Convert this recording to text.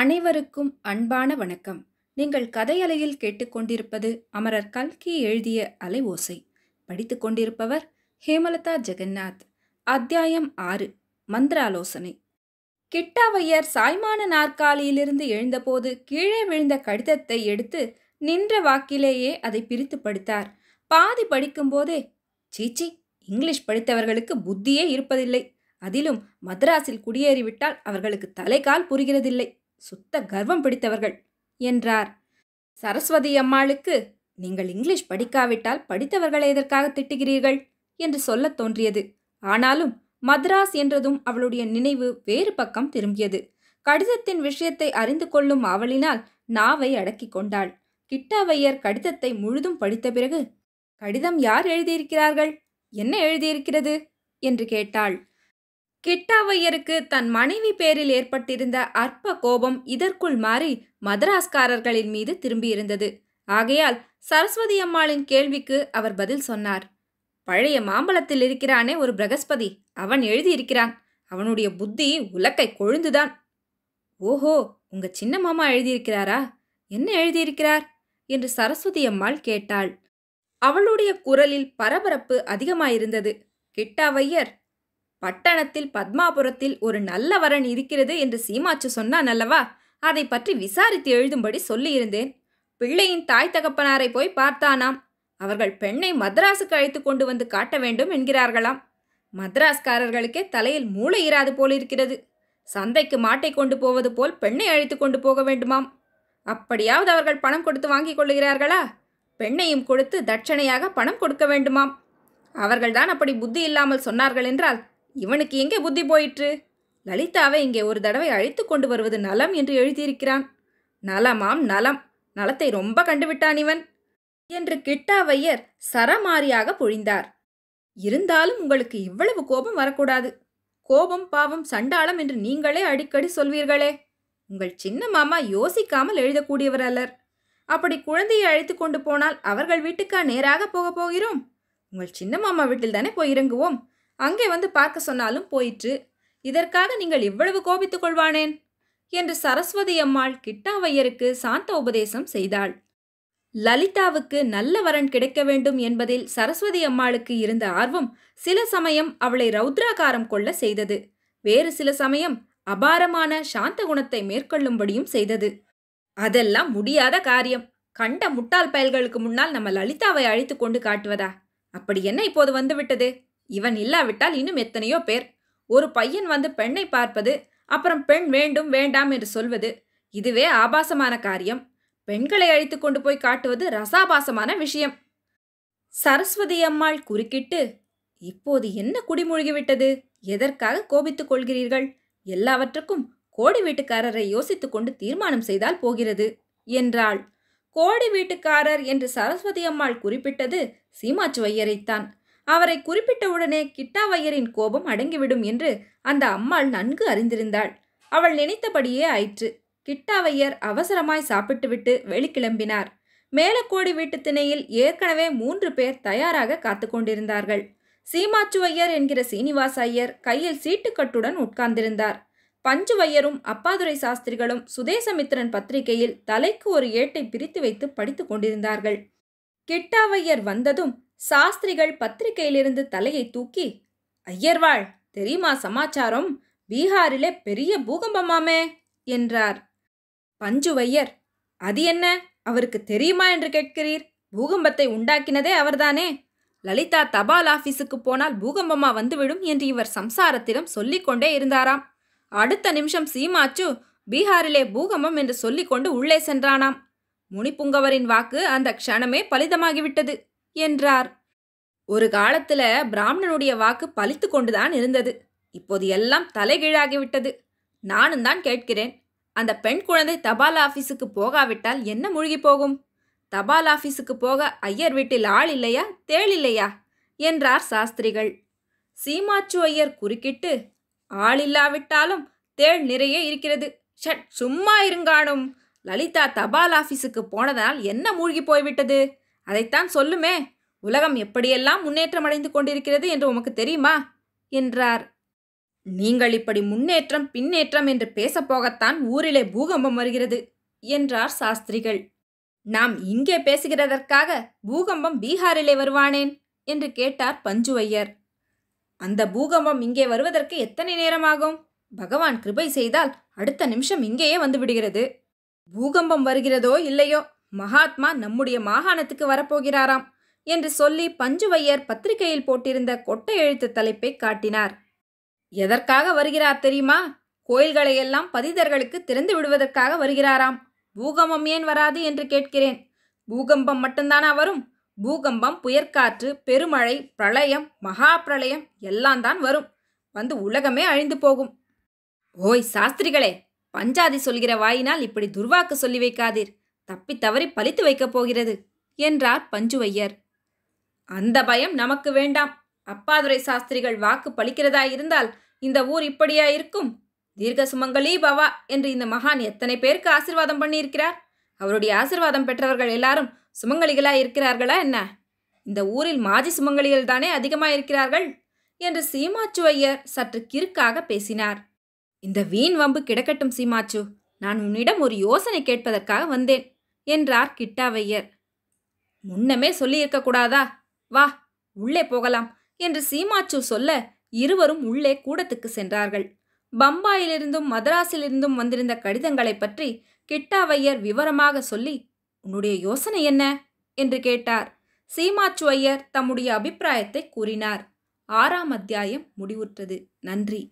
அனைவருக்கும் அன்பான வணக்கம் நீங்கள் கதையலையில் கேட்டுக்கொண்டிருப்பது அமரர் கல்கி எழுதிய அலை ஓசை படித்து கொண்டிருப்பவர் ஹேமலதா ஜெகநாத் அத்தியாயம் ஆறு மந்திராலோசனை கிட்டாவையர் சாய்மான நாற்காலியிலிருந்து எழுந்தபோது கீழே விழுந்த கடிதத்தை எடுத்து நின்ற வாக்கிலேயே அதை பிரித்து படித்தார் பாதி படிக்கும்போதே சீச்சி இங்கிலீஷ் படித்தவர்களுக்கு புத்தியே இருப்பதில்லை அதிலும் மദ്രാസിல் குடியேறிவிட்டால் அவர்களுக்கு தலைகால் புரிகிறதில்லை சுத்த கர்வம் பிடித்தவர்கள் என்றார் சரஸ்வதி அம்மாளுக்கு நீங்கள் இங்கிலீஷ் படிக்காவிட்டால் படித்தவர்களை எதற்காக திட்டுகிறீர்கள் என்று சொல்ல தோன்றியது ஆனாலும் மத்ராஸ் என்றதும் அவளுடைய நினைவு வேறு பக்கம் திரும்பியது கடிதத்தின் விஷயத்தை அறிந்து கொள்ளும் அவளினால் நாவை அடக்கிக் கொண்டாள் கிட்டாவையர் கடிதத்தை முழுதும் படித்த பிறகு கடிதம் யார் எழுதியிருக்கிறார்கள் என்ன எழுதியிருக்கிறது என்று கேட்டாள் கிட்டாவையருக்கு தன் மனைவி பேரில் ஏற்பட்டிருந்த அற்ப கோபம் இதற்குள் மாறி மதராஸ்காரர்களின் மீது திரும்பியிருந்தது ஆகையால் சரஸ்வதி அம்மாளின் கேள்விக்கு அவர் பதில் சொன்னார் பழைய மாம்பழத்தில் இருக்கிறானே ஒரு பிரகஸ்பதி அவன் எழுதியிருக்கிறான் அவனுடைய புத்தி உலக்கை கொழுந்துதான் ஓஹோ உங்க சின்ன மாமா எழுதியிருக்கிறாரா என்ன எழுதியிருக்கிறார் என்று சரஸ்வதி அம்மாள் கேட்டாள் அவளுடைய குரலில் பரபரப்பு அதிகமாயிருந்தது கிட்டாவையர் பட்டணத்தில் பத்மாபுரத்தில் ஒரு நல்ல வரன் இருக்கிறது என்று சீமாச்சு சொன்னான் அல்லவா அதை பற்றி விசாரித்து எழுதும்படி சொல்லியிருந்தேன் பிள்ளையின் தாய் தகப்பனாரை போய் பார்த்தானாம் அவர்கள் பெண்ணை மத்ராசுக்கு அழைத்து கொண்டு வந்து காட்ட வேண்டும் என்கிறார்களாம் மத்ராஸ்காரர்களுக்கே தலையில் மூளை இராது போலிருக்கிறது சந்தைக்கு மாட்டை கொண்டு போவது போல் பெண்ணை அழைத்து கொண்டு போக வேண்டுமாம் அப்படியாவது அவர்கள் பணம் கொடுத்து வாங்கிக் கொள்ளுகிறார்களா பெண்ணையும் கொடுத்து தட்சணையாக பணம் கொடுக்க வேண்டுமாம் அவர்கள்தான் அப்படி புத்தி இல்லாமல் சொன்னார்கள் என்றால் இவனுக்கு எங்கே புத்தி போயிற்று லலிதாவை இங்கே ஒரு தடவை அழைத்து கொண்டு வருவது நலம் என்று எழுதியிருக்கிறான் நலமாம் நலம் நலத்தை ரொம்ப கண்டுவிட்டான் இவன் என்று கிட்டாவையர் சரமாரியாக பொழிந்தார் இருந்தாலும் உங்களுக்கு இவ்வளவு கோபம் வரக்கூடாது கோபம் பாவம் சண்டாளம் என்று நீங்களே அடிக்கடி சொல்வீர்களே உங்கள் சின்ன மாமா யோசிக்காமல் எழுதக்கூடியவர் அல்லர் அப்படி குழந்தையை அழைத்து கொண்டு போனால் அவர்கள் வீட்டுக்கா நேராக போகப் போகிறோம் உங்கள் சின்ன மாமா வீட்டில் தானே போய் இறங்குவோம் அங்கே வந்து பார்க்க சொன்னாலும் போயிற்று இதற்காக நீங்கள் இவ்வளவு கோபித்துக் கொள்வானேன் என்று சரஸ்வதி அம்மாள் கிட்டாவையருக்கு சாந்த உபதேசம் செய்தாள் லலிதாவுக்கு நல்ல வரன் கிடைக்க வேண்டும் என்பதில் சரஸ்வதி அம்மாளுக்கு இருந்த ஆர்வம் சில சமயம் அவளை ரௌத்ராகாரம் கொள்ள செய்தது வேறு சில சமயம் அபாரமான சாந்த குணத்தை மேற்கொள்ளும்படியும் செய்தது அதெல்லாம் முடியாத காரியம் கண்ட முட்டாள் பயல்களுக்கு முன்னால் நம்ம லலிதாவை அழைத்து கொண்டு காட்டுவதா அப்படி என்ன இப்போது வந்துவிட்டது இவன் இல்லாவிட்டால் இன்னும் எத்தனையோ பேர் ஒரு பையன் வந்து பெண்ணை பார்ப்பது அப்புறம் பெண் வேண்டும் வேண்டாம் என்று சொல்வது இதுவே ஆபாசமான காரியம் பெண்களை அழைத்து கொண்டு போய் காட்டுவது ரசாபாசமான விஷயம் சரஸ்வதி அம்மாள் குறுக்கிட்டு இப்போது என்ன குடிமூழ்கிவிட்டது எதற்காக கோபித்துக் கொள்கிறீர்கள் எல்லாவற்றுக்கும் கோடி வீட்டுக்காரரை யோசித்துக் கொண்டு தீர்மானம் செய்தால் போகிறது என்றாள் கோடி வீட்டுக்காரர் என்று சரஸ்வதி அம்மாள் குறிப்பிட்டது சீமாச்சுவையரைத்தான் அவரை குறிப்பிட்டவுடனே கிட்டாவையரின் கோபம் அடங்கிவிடும் என்று அந்த அம்மாள் நன்கு அறிந்திருந்தாள் அவள் நினைத்தபடியே ஆயிற்று கிட்டாவையர் அவசரமாய் சாப்பிட்டுவிட்டு வெளிக்கிளம்பினார் மேலக்கோடி வீட்டு திணையில் ஏற்கனவே மூன்று பேர் தயாராக காத்து கொண்டிருந்தார்கள் சீமாச்சுவையர் என்கிற சீனிவாச ஐயர் கையில் சீட்டுக்கட்டுடன் உட்கார்ந்திருந்தார் பஞ்சுவையரும் அப்பாதுரை சாஸ்திரிகளும் சுதேசமித்திரன் பத்திரிகையில் தலைக்கு ஒரு ஏட்டை பிரித்து வைத்து படித்துக் கொண்டிருந்தார்கள் கிட்டாவையர் வந்ததும் சாஸ்திரிகள் பத்திரிகையிலிருந்து தலையை தூக்கி ஐயர்வாள் தெரியுமா சமாச்சாரம் பீகாரிலே பெரிய பூகம்பமாமே என்றார் பஞ்சுவையர் அது என்ன அவருக்கு தெரியுமா என்று கேட்கிறீர் பூகம்பத்தை உண்டாக்கினதே அவர்தானே லலிதா தபால் ஆபீஸுக்கு போனால் பூகம்பமா வந்துவிடும் என்று இவர் சம்சாரத்திடம் சொல்லிக்கொண்டே இருந்தாராம் அடுத்த நிமிஷம் சீமாச்சு பீகாரிலே பூகம்பம் என்று சொல்லிக்கொண்டு உள்ளே சென்றானாம் முனிப்புங்கவரின் வாக்கு அந்த க்ஷணமே பலிதமாகிவிட்டது என்றார் ஒரு காலத்துல பிராமணனுடைய வாக்கு பலித்து கொண்டுதான் இருந்தது இப்போது எல்லாம் தலைகீழாகிவிட்டது நானும் தான் கேட்கிறேன் அந்த பெண் குழந்தை தபால் ஆஃபீஸுக்கு போகாவிட்டால் என்ன மூழ்கி போகும் தபால் ஆஃபீஸுக்கு போக ஐயர் வீட்டில் ஆள் இல்லையா தேள் இல்லையா என்றார் சாஸ்திரிகள் சீமாச்சு ஐயர் குறுக்கிட்டு ஆள் இல்லாவிட்டாலும் தேள் நிறைய இருக்கிறது ஷட் சும்மா இருங்கானும் லலிதா தபால் ஆஃபீஸுக்கு போனதால் என்ன மூழ்கி போய்விட்டது அதைத்தான் சொல்லுமே உலகம் எப்படியெல்லாம் முன்னேற்றம் அடைந்து கொண்டிருக்கிறது என்று உமக்கு தெரியுமா என்றார் நீங்கள் இப்படி முன்னேற்றம் பின்னேற்றம் என்று பேசப்போகத்தான் ஊரிலே பூகம்பம் வருகிறது என்றார் சாஸ்திரிகள் நாம் இங்கே பேசுகிறதற்காக பூகம்பம் பீகாரிலே வருவானேன் என்று கேட்டார் பஞ்சுவையர் அந்த பூகம்பம் இங்கே வருவதற்கு எத்தனை நேரமாகும் பகவான் கிருபை செய்தால் அடுத்த நிமிஷம் இங்கேயே வந்துவிடுகிறது பூகம்பம் வருகிறதோ இல்லையோ மகாத்மா நம்முடைய மாகாணத்துக்கு வரப்போகிறாராம் என்று சொல்லி பஞ்சுவையர் பத்திரிகையில் போட்டிருந்த கொட்டை எழுத்து தலைப்பை காட்டினார் எதற்காக வருகிறார் தெரியுமா கோயில்களையெல்லாம் பதிதர்களுக்கு திறந்து விடுவதற்காக வருகிறாராம் பூகம்பம் ஏன் வராது என்று கேட்கிறேன் பூகம்பம் மட்டும்தானா வரும் பூகம்பம் புயற்காற்று பெருமழை பிரளயம் மகா பிரளயம் எல்லாம் தான் வரும் வந்து உலகமே அழிந்து போகும் ஓய் சாஸ்திரிகளே பஞ்சாதி சொல்கிற வாயினால் இப்படி துர்வாக்கு சொல்லி வைக்காதீர் தப்பி தவறி பழித்து வைக்கப் போகிறது என்றார் பஞ்சுவையர் அந்த பயம் நமக்கு வேண்டாம் அப்பாதுரை சாஸ்திரிகள் வாக்கு பழிக்கிறதா இருந்தால் இந்த ஊர் இப்படியா இருக்கும் தீர்க்க சுமங்கலி பவா என்று இந்த மகான் எத்தனை பேருக்கு ஆசிர்வாதம் பண்ணியிருக்கிறார் அவருடைய ஆசிர்வாதம் பெற்றவர்கள் எல்லாரும் சுமங்கலிகளாய் இருக்கிறார்களா என்ன இந்த ஊரில் மாஜி சுமங்கலிகள் தானே அதிகமாக இருக்கிறார்கள் என்று சீமாச்சுவையர் சற்று கிறுக்காக பேசினார் இந்த வீண் வம்பு கிடக்கட்டும் சீமாச்சு நான் உன்னிடம் ஒரு யோசனை கேட்பதற்காக வந்தேன் என்றார் கிட்டாவையர் முன்னமே சொல்லியிருக்க கூடாதா வா உள்ளே போகலாம் என்று சீமாச்சு சொல்ல இருவரும் உள்ளே கூடத்துக்கு சென்றார்கள் பம்பாயிலிருந்தும் மதராஸிலிருந்தும் வந்திருந்த கடிதங்களை பற்றி கிட்டாவையர் விவரமாக சொல்லி உன்னுடைய யோசனை என்ன என்று கேட்டார் சீமாச்சு ஐயர் தம்முடைய அபிப்பிராயத்தை கூறினார் ஆறாம் அத்தியாயம் முடிவுற்றது நன்றி